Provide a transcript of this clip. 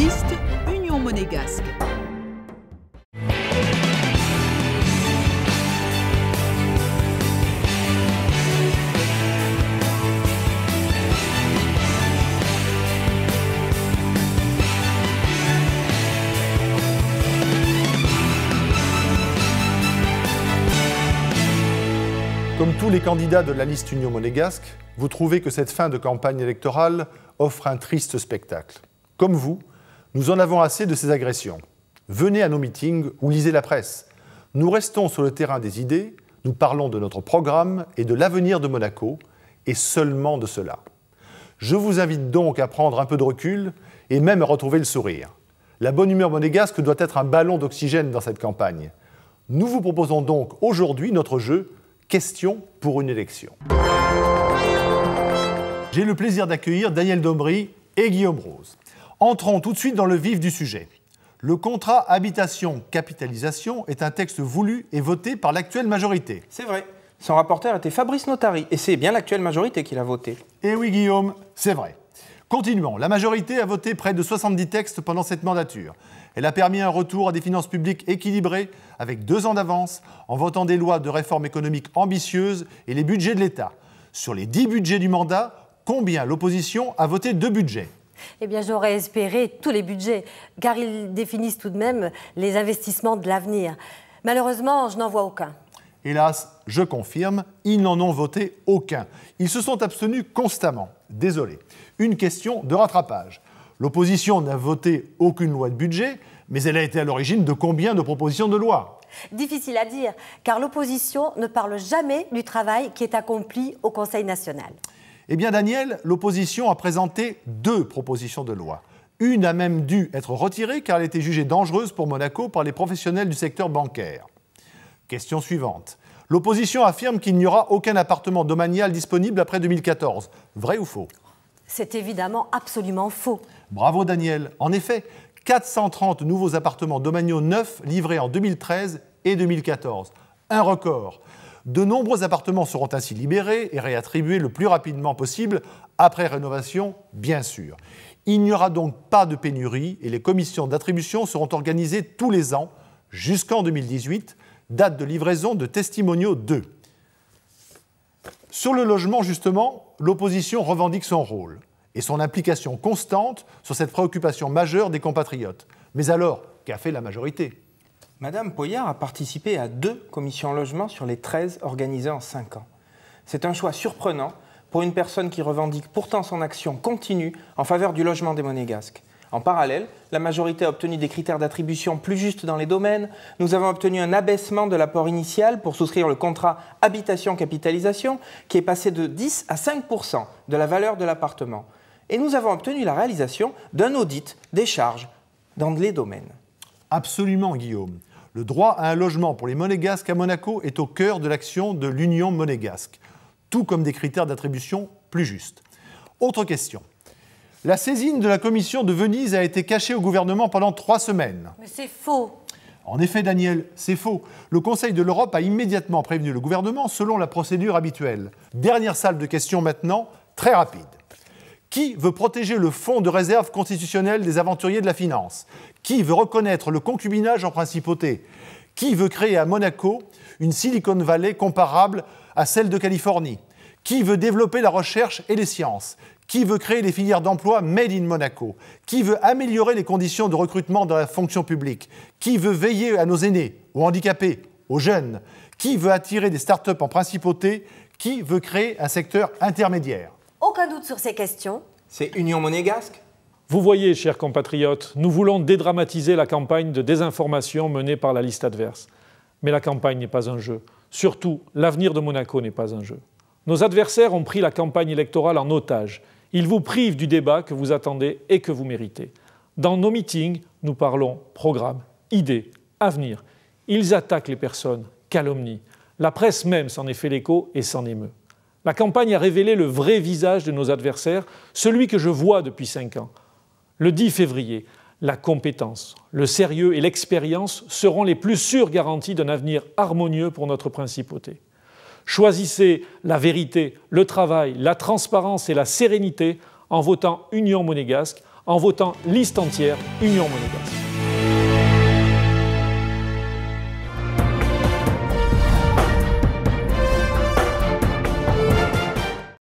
Liste Union monégasque. Comme tous les candidats de la liste Union monégasque, vous trouvez que cette fin de campagne électorale offre un triste spectacle. Comme vous, nous en avons assez de ces agressions. Venez à nos meetings ou lisez la presse. Nous restons sur le terrain des idées, nous parlons de notre programme et de l'avenir de Monaco, et seulement de cela. Je vous invite donc à prendre un peu de recul et même à retrouver le sourire. La bonne humeur monégasque doit être un ballon d'oxygène dans cette campagne. Nous vous proposons donc aujourd'hui notre jeu Question pour une élection. J'ai le plaisir d'accueillir Daniel Dombry et Guillaume Rose. Entrons tout de suite dans le vif du sujet. Le contrat habitation-capitalisation est un texte voulu et voté par l'actuelle majorité. C'est vrai. Son rapporteur était Fabrice Notari, et c'est bien l'actuelle majorité qui l'a voté. Eh oui, Guillaume, c'est vrai. Continuons. La majorité a voté près de 70 textes pendant cette mandature. Elle a permis un retour à des finances publiques équilibrées, avec deux ans d'avance, en votant des lois de réforme économique ambitieuses et les budgets de l'État. Sur les 10 budgets du mandat, combien l'opposition a voté deux budgets eh bien j'aurais espéré tous les budgets, car ils définissent tout de même les investissements de l'avenir. Malheureusement, je n'en vois aucun. Hélas, je confirme, ils n'en ont voté aucun. Ils se sont abstenus constamment. Désolé. Une question de rattrapage. L'opposition n'a voté aucune loi de budget, mais elle a été à l'origine de combien de propositions de loi Difficile à dire, car l'opposition ne parle jamais du travail qui est accompli au Conseil national. Eh bien, Daniel, l'opposition a présenté deux propositions de loi. Une a même dû être retirée car elle était jugée dangereuse pour Monaco par les professionnels du secteur bancaire. Question suivante. L'opposition affirme qu'il n'y aura aucun appartement domanial disponible après 2014. Vrai ou faux C'est évidemment absolument faux. Bravo Daniel. En effet, 430 nouveaux appartements domaniaux neufs livrés en 2013 et 2014. Un record. De nombreux appartements seront ainsi libérés et réattribués le plus rapidement possible, après rénovation bien sûr. Il n'y aura donc pas de pénurie et les commissions d'attribution seront organisées tous les ans jusqu'en 2018, date de livraison de Testimoniaux 2. Sur le logement, justement, l'opposition revendique son rôle et son implication constante sur cette préoccupation majeure des compatriotes. Mais alors, qu'a fait la majorité Madame Poyard a participé à deux commissions logement sur les 13 organisées en 5 ans. C'est un choix surprenant pour une personne qui revendique pourtant son action continue en faveur du logement des monégasques. En parallèle, la majorité a obtenu des critères d'attribution plus justes dans les domaines. Nous avons obtenu un abaissement de l'apport initial pour souscrire le contrat habitation-capitalisation qui est passé de 10 à 5 de la valeur de l'appartement. Et nous avons obtenu la réalisation d'un audit des charges dans les domaines. Absolument, Guillaume. Le droit à un logement pour les monégasques à Monaco est au cœur de l'action de l'Union monégasque, tout comme des critères d'attribution plus justes. Autre question. La saisine de la commission de Venise a été cachée au gouvernement pendant trois semaines. Mais c'est faux. En effet, Daniel, c'est faux. Le Conseil de l'Europe a immédiatement prévenu le gouvernement selon la procédure habituelle. Dernière salle de questions maintenant, très rapide. Qui veut protéger le fonds de réserve constitutionnel des aventuriers de la finance qui veut reconnaître le concubinage en principauté Qui veut créer à Monaco une Silicon Valley comparable à celle de Californie Qui veut développer la recherche et les sciences Qui veut créer les filières d'emploi Made in Monaco Qui veut améliorer les conditions de recrutement dans la fonction publique Qui veut veiller à nos aînés, aux handicapés, aux jeunes Qui veut attirer des start-up en principauté Qui veut créer un secteur intermédiaire Aucun doute sur ces questions. C'est Union Monégasque vous voyez, chers compatriotes, nous voulons dédramatiser la campagne de désinformation menée par la liste adverse. Mais la campagne n'est pas un jeu. Surtout, l'avenir de Monaco n'est pas un jeu. Nos adversaires ont pris la campagne électorale en otage. Ils vous privent du débat que vous attendez et que vous méritez. Dans nos meetings, nous parlons programme, idées, avenir. Ils attaquent les personnes, calomnient. La presse même s'en est fait l'écho et s'en émeut. La campagne a révélé le vrai visage de nos adversaires, celui que je vois depuis cinq ans. Le 10 février, la compétence, le sérieux et l'expérience seront les plus sûres garanties d'un avenir harmonieux pour notre principauté. Choisissez la vérité, le travail, la transparence et la sérénité en votant Union monégasque, en votant liste entière Union monégasque.